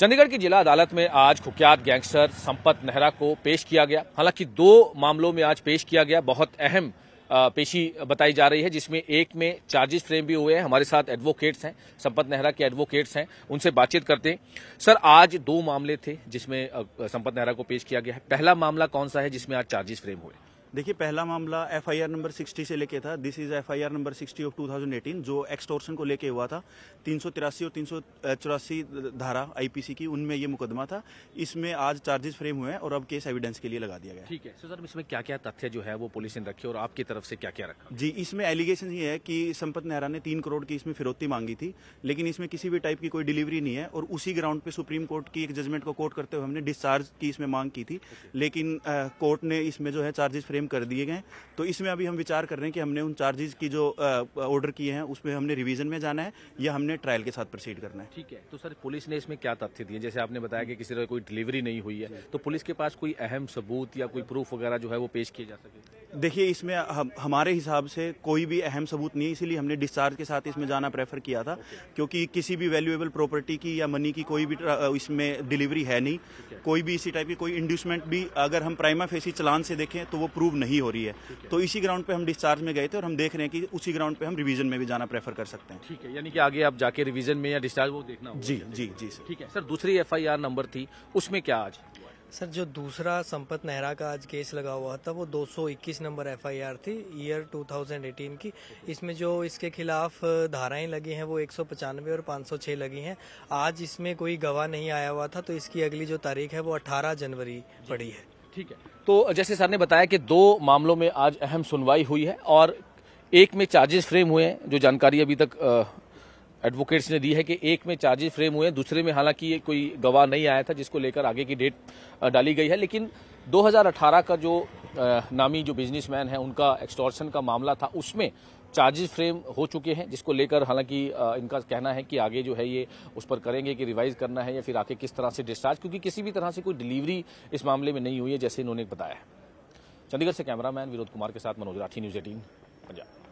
चंडीगढ़ की जिला अदालत में आज कुख्यात गैंगस्टर संपत नेहरा को पेश किया गया हालांकि दो मामलों में आज पेश किया गया बहुत अहम पेशी बताई जा रही है जिसमें एक में चार्जेस फ्रेम भी हुए हैं हमारे साथ एडवोकेट्स हैं संपत नेहरा के एडवोकेट्स हैं उनसे बातचीत करते हैं सर आज दो मामले थे जिसमें संपत नेहरा को पेश किया गया है पहला मामला कौन सा है जिसमें आज चार्जेस फ्रेम हुए देखिए पहला मामला एफआईआर नंबर 60 से लेके था this is FIR number 60 of 2018 जो एक्सटोर्शन को लेके हुआ था तीन और तीन धारा आईपीसी की उनमें ये मुकदमा था इसमें आज चार्जेस फ्रेम हुए हैं और अब केस एविडेंस के लिए लगा दिया गया ठीक है सर इसमें क्या क्या तथ्य जो है वो पुलिस ने रखे और आपकी तरफ से क्या क्या रखा जी इसमें एलिगेशन ये है कि संपत नेहरा ने तीन करोड़ की इसमें फिरौती मांगी थी लेकिन इसमें किसी भी टाइप की कोई डिलीवरी नहीं है और उसी ग्राउंड पे सुप्रीम कोर्ट की एक जजमेंट को कोर्ट करते हुए हमने डिस्चार्ज की इसमें मांग की थी लेकिन कोर्ट ने इसमें जो है चार्जेस फ्रेम फ्रेम कर दिए गए तो इसमें अभी हम विचार कर रहे हैं कि हमने उन चार्जेज की जो ऑर्डर किए हैं उसमें हमने रिविजन में जाना है या हमने ट्रायल के साथ प्रोसीड करना है ठीक है तो सर पुलिस ने इसमें क्या तथ्य दिए जैसे आपने बताया कि किसी तरह कोई डिलीवरी नहीं हुई है तो पुलिस के पास कोई अहम सबूत या कोई प्रूफ वगैरह जो है वो पेश किए जा सके देखिए इसमें हम, हमारे हिसाब से कोई भी अहम सबूत नहीं इसीलिए हमने डिस्चार्ज के साथ इसमें जाना प्रेफर किया था क्योंकि किसी भी वैल्यूएबल प्रॉपर्टी की या मनी की कोई भी इसमें डिलीवरी है नहीं कोई भी इसी टाइप की कोई इंड्यूसमेंट भी अगर हम प्राइमा फेसी चलान से देखें तो वो प्रूव नहीं हो रही है तो इसी ग्राउंड पर हम डिस्चार्ज में गए थे और हम देख रहे हैं कि उसी ग्राउंड पर हम रिविजन में भी जाना प्रेफर कर सकते हैं ठीक है यानी कि आगे आप जाके रिविजन में या डिस्चार्ज वो देखना जी जी जी सर ठीक है सर दूसरी एफ नंबर थी उसमें क्या आज सर जो दूसरा संपत नेहरा का आज केस लगा हुआ था वो 221 नंबर एफआईआर थी ईयर 2018 की इसमें जो इसके खिलाफ धाराएं लगी हैं वो एक और 506 लगी हैं आज इसमें कोई गवाह नहीं आया हुआ था तो इसकी अगली जो तारीख है वो 18 जनवरी पड़ी है ठीक है तो जैसे सर ने बताया कि दो मामलों में आज अहम सुनवाई हुई है और एक में चार्जेस फ्रेम हुए हैं जो जानकारी अभी तक आ, एडवोकेट्स ने दी है कि एक में चार्जेस फ्रेम हुए हैं दूसरे में हालांकि ये कोई गवाह नहीं आया था जिसको लेकर आगे की डेट डाली गई है लेकिन 2018 का जो नामी जो बिजनेसमैन है उनका एक्सटॉर्शन का मामला था उसमें चार्जेस फ्रेम हो चुके हैं जिसको लेकर हालांकि इनका कहना है कि आगे जो है ये उस पर करेंगे कि रिवाइज करना है या फिर आके किस तरह से डिस्चार्ज क्योंकि किसी भी तरह से कोई डिलीवरी इस मामले में नहीं हुई है जैसे इन्होंने बताया है चंडीगढ़ से कैमरामैन विनोद कुमार के साथ मनोज राठी न्यूज एटीन पंजाब